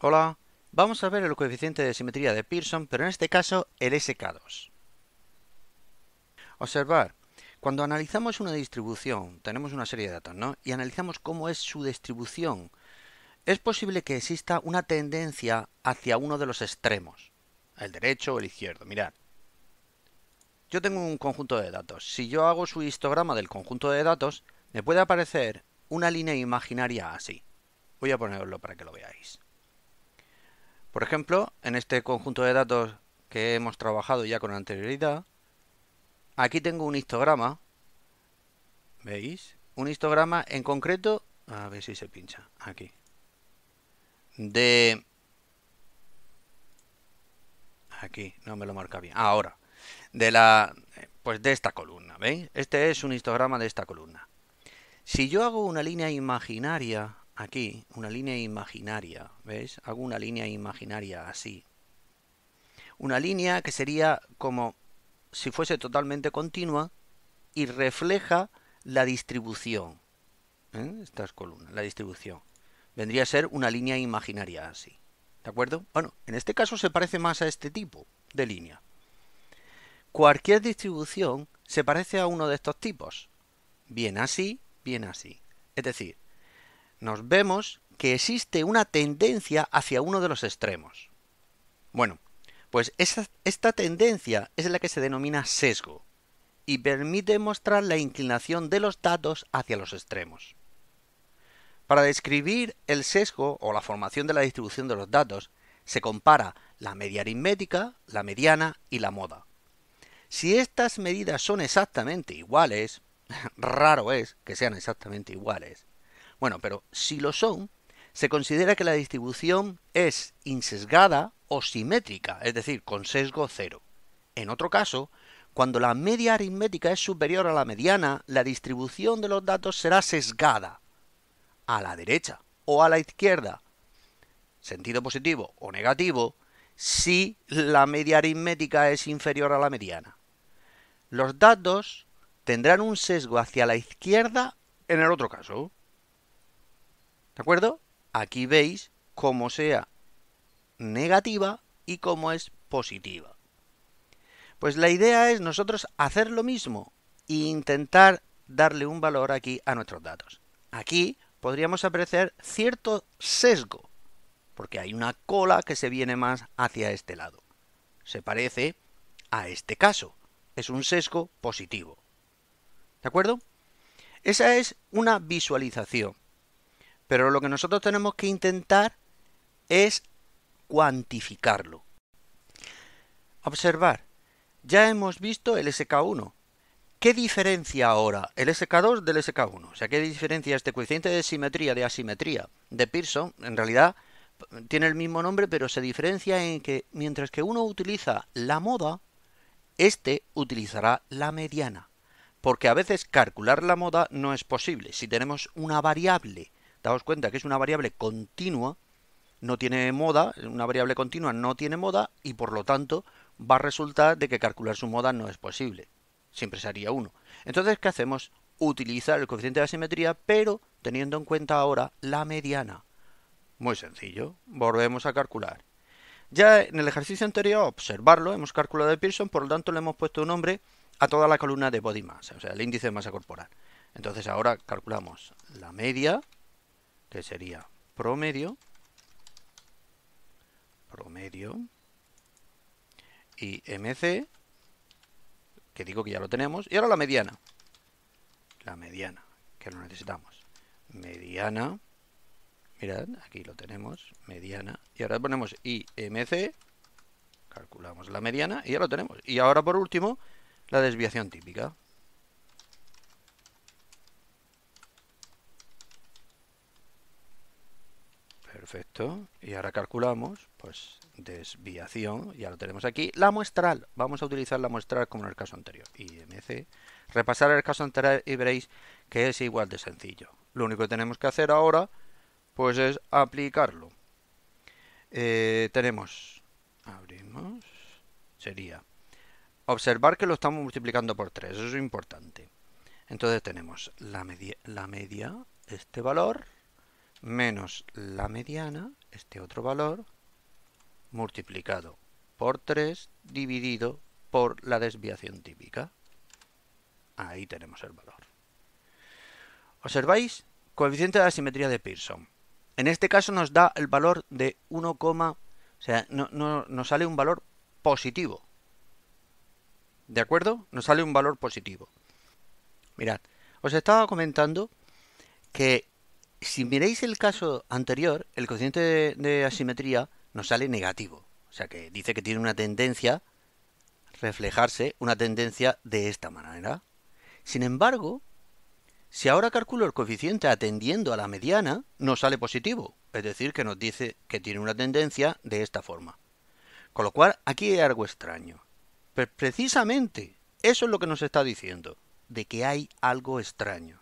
Hola, vamos a ver el coeficiente de simetría de Pearson, pero en este caso el SK2. Observar, cuando analizamos una distribución, tenemos una serie de datos, ¿no? Y analizamos cómo es su distribución. Es posible que exista una tendencia hacia uno de los extremos, el derecho o el izquierdo. Mirad, yo tengo un conjunto de datos. Si yo hago su histograma del conjunto de datos, me puede aparecer una línea imaginaria así. Voy a ponerlo para que lo veáis. Por ejemplo, en este conjunto de datos que hemos trabajado ya con anterioridad, aquí tengo un histograma, ¿veis? Un histograma en concreto, a ver si se pincha, aquí, de... Aquí, no me lo marca bien, ahora, de la... pues de esta columna, ¿veis? Este es un histograma de esta columna. Si yo hago una línea imaginaria aquí una línea imaginaria, ¿veis? Hago una línea imaginaria así. Una línea que sería como si fuese totalmente continua y refleja la distribución. ¿eh? Estas columnas, la distribución. Vendría a ser una línea imaginaria así. ¿De acuerdo? Bueno, en este caso se parece más a este tipo de línea. Cualquier distribución se parece a uno de estos tipos. Bien así, bien así. Es decir, nos vemos que existe una tendencia hacia uno de los extremos. Bueno, pues esta tendencia es la que se denomina sesgo y permite mostrar la inclinación de los datos hacia los extremos. Para describir el sesgo o la formación de la distribución de los datos, se compara la media aritmética, la mediana y la moda. Si estas medidas son exactamente iguales, raro es que sean exactamente iguales, bueno, pero si lo son, se considera que la distribución es insesgada o simétrica, es decir, con sesgo cero. En otro caso, cuando la media aritmética es superior a la mediana, la distribución de los datos será sesgada a la derecha o a la izquierda, sentido positivo o negativo, si la media aritmética es inferior a la mediana. Los datos tendrán un sesgo hacia la izquierda en el otro caso. ¿De acuerdo? Aquí veis cómo sea negativa y cómo es positiva. Pues la idea es nosotros hacer lo mismo e intentar darle un valor aquí a nuestros datos. Aquí podríamos apreciar cierto sesgo, porque hay una cola que se viene más hacia este lado. Se parece a este caso. Es un sesgo positivo. ¿De acuerdo? Esa es una visualización. Pero lo que nosotros tenemos que intentar es cuantificarlo. Observar, ya hemos visto el SK1. ¿Qué diferencia ahora el SK2 del SK1? O sea, ¿qué diferencia este coeficiente de simetría, de asimetría de Pearson? En realidad tiene el mismo nombre, pero se diferencia en que mientras que uno utiliza la moda, este utilizará la mediana. Porque a veces calcular la moda no es posible. Si tenemos una variable daos cuenta que es una variable continua, no tiene moda, una variable continua no tiene moda y por lo tanto va a resultar de que calcular su moda no es posible. Siempre sería uno. Entonces, ¿qué hacemos? Utilizar el coeficiente de asimetría, pero teniendo en cuenta ahora la mediana. Muy sencillo, volvemos a calcular. Ya en el ejercicio anterior, observarlo, hemos calculado de Pearson, por lo tanto le hemos puesto un nombre a toda la columna de body mass, o sea, el índice de masa corporal. Entonces ahora calculamos la media que sería promedio, promedio y que digo que ya lo tenemos, y ahora la mediana, la mediana, que lo necesitamos, mediana, mirad, aquí lo tenemos, mediana, y ahora ponemos IMC, calculamos la mediana y ya lo tenemos. Y ahora por último, la desviación típica. Perfecto. Y ahora calculamos, pues desviación, ya lo tenemos aquí. La muestral, vamos a utilizar la muestral como en el caso anterior. IMC. Repasar el caso anterior y veréis que es igual de sencillo. Lo único que tenemos que hacer ahora, pues es aplicarlo. Eh, tenemos, abrimos, sería observar que lo estamos multiplicando por 3, eso es importante. Entonces tenemos la la media este valor, menos la mediana, este otro valor, multiplicado por 3 dividido por la desviación típica. Ahí tenemos el valor. ¿Observáis? Coeficiente de asimetría de Pearson. En este caso nos da el valor de 1, o sea, no, nos sale un valor positivo. ¿De acuerdo? Nos sale un valor positivo. Mirad, os estaba comentando que si miráis el caso anterior, el coeficiente de, asimetría nos sale negativo. O sea que dice que tiene una tendencia reflejarse, una tendencia de esta manera. Sin embargo, si ahora calculo el coeficiente atendiendo a la mediana, nos sale positivo. Es decir, que nos dice que tiene una tendencia de esta forma. Con lo cual, aquí hay algo extraño. Pero precisamente eso es lo que nos está diciendo, de que hay algo extraño.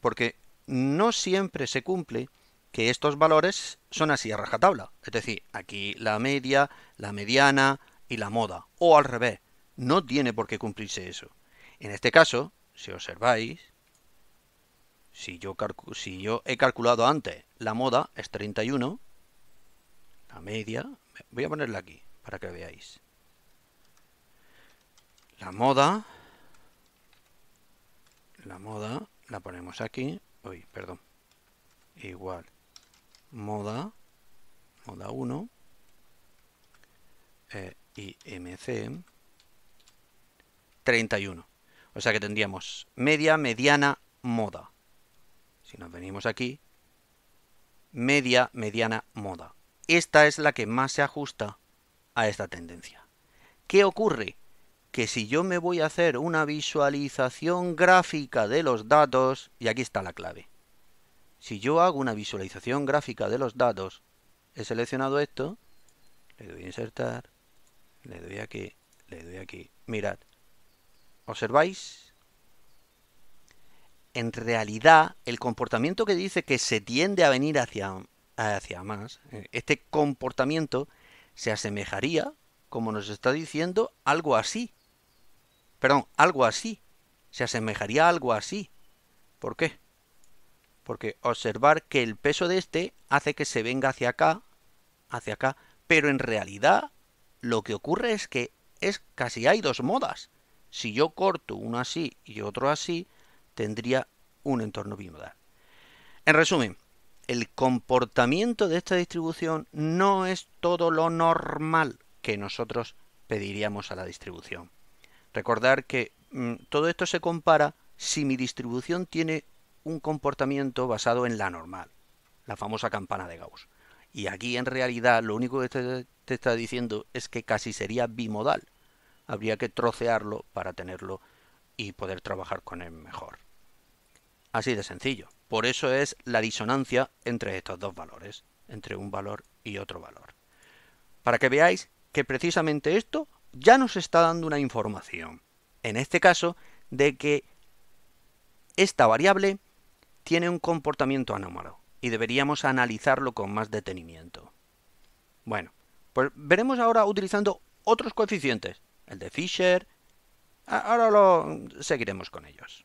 Porque no siempre se cumple que estos valores son así a rajatabla. Es decir, aquí la media, la mediana y la moda. O al revés, no tiene por qué cumplirse eso. En este caso, si observáis, si yo, he calculado antes la moda es 31, la media, voy a ponerla aquí para que veáis. La moda, la moda la ponemos aquí, perdón, igual moda, moda 1 eh, y MC 31. O sea que tendríamos media, mediana, moda. Si nos venimos aquí, media, mediana, moda. Esta es la que más se ajusta a esta tendencia. ¿Qué ocurre? que si yo me voy a hacer una visualización gráfica de los datos, y aquí está la clave. Si yo hago una visualización gráfica de los datos, he seleccionado esto, le doy a insertar, le doy aquí, le doy aquí. Mirad, ¿observáis? En realidad, el comportamiento que dice que se tiende a venir hacia, hacia más, eh, este comportamiento se asemejaría, como nos está diciendo, algo así. Perdón, algo así. Se asemejaría a algo así. ¿Por qué? Porque observar que el peso de este hace que se venga hacia acá, hacia acá, pero en realidad lo que ocurre es que es casi hay dos modas. Si yo corto uno así y otro así, tendría un entorno bimodal. En resumen, el comportamiento de esta distribución no es todo lo normal que nosotros pediríamos a la distribución. Recordar que mm, todo esto se compara si mi distribución tiene un comportamiento basado en la normal, la famosa campana de Gauss. Y aquí en realidad lo único que te está diciendo es que casi sería bimodal. Habría que trocearlo para tenerlo y poder trabajar con él mejor. Así de sencillo. Por eso es la disonancia entre estos dos valores, entre un valor y otro valor. Para que veáis que precisamente esto ya nos está dando una información, en este caso, de que esta variable tiene un comportamiento anómalo y deberíamos analizarlo con más detenimiento. Bueno, pues veremos ahora utilizando otros coeficientes, el de Fisher. Ahora lo seguiremos con ellos.